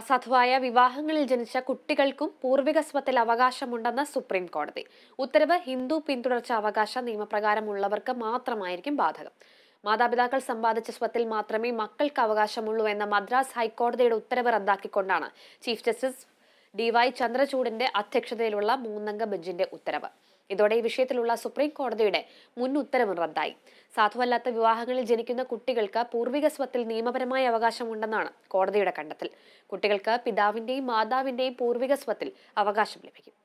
അസാധുവായ വിവാഹങ്ങളിൽ ജനിച്ച കുട്ടികൾക്കും സ്വത്തിൽ അവകാശമുണ്ടെന്ന് സുപ്രീം കോടതി ഉത്തരവ് ഹിന്ദു പിന്തുടർച്ച അവകാശ നിയമപ്രകാരമുള്ളവർക്ക് മാത്രമായിരിക്കും ബാധകം മാതാപിതാക്കൾ സമ്പാദിച്ച സ്വത്തിൽ മാത്രമേ മക്കൾക്ക് അവകാശമുള്ളൂ എന്ന മദ്രാസ് ഹൈക്കോടതിയുടെ ഉത്തരവ് റദ്ദാക്കിക്കൊണ്ടാണ് ചീഫ് ജസ്റ്റിസ് ഡി വൈ ചന്ദ്രചൂഡിന്റെ അധ്യക്ഷതയിലുള്ള മൂന്നംഗ ബെഞ്ചിന്റെ ഉത്തരവ് ഇതോടെ ഈ വിഷയത്തിലുള്ള സുപ്രീം കോടതിയുടെ മുൻ ഉത്തരവ് റദ്ദായി സാധുവല്ലാത്ത വിവാഹങ്ങളിൽ ജനിക്കുന്ന കുട്ടികൾക്ക് പൂർവിക സ്വത്തിൽ നിയമപരമായ അവകാശമുണ്ടെന്നാണ് കോടതിയുടെ കണ്ടെത്തൽ കുട്ടികൾക്ക് പിതാവിന്റെയും മാതാവിന്റെയും പൂർവിക സ്വത്തിൽ അവകാശം ലഭിക്കും